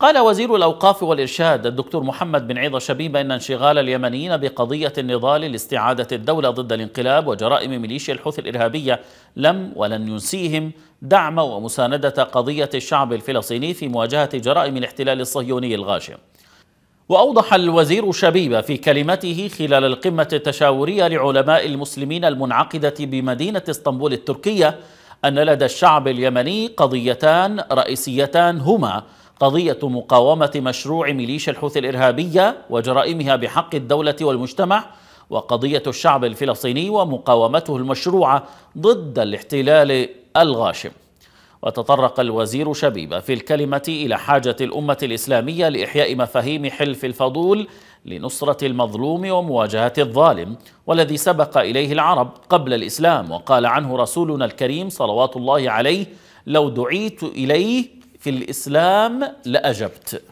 قال وزير الأوقاف والإرشاد الدكتور محمد بن عيضة شبيبة إن انشغال اليمنيين بقضية النضال لاستعادة الدولة ضد الانقلاب وجرائم ميليشيا الحوثي الإرهابية لم ولن ينسيهم دعم ومساندة قضية الشعب الفلسطيني في مواجهة جرائم الاحتلال الصهيوني الغاشم وأوضح الوزير شبيبة في كلمته خلال القمة التشاورية لعلماء المسلمين المنعقدة بمدينة اسطنبول التركية أن لدى الشعب اليمني قضيتان رئيسيتان هما قضية مقاومة مشروع ميليشيا الحوثي الإرهابية وجرائمها بحق الدولة والمجتمع وقضية الشعب الفلسطيني ومقاومته المشروعة ضد الاحتلال الغاشم وتطرق الوزير شبيبة في الكلمة إلى حاجة الأمة الإسلامية لإحياء مفاهيم حلف الفضول لنصرة المظلوم ومواجهة الظالم والذي سبق إليه العرب قبل الإسلام وقال عنه رسولنا الكريم صلوات الله عليه لو دعيت إليه في الإسلام لأجبت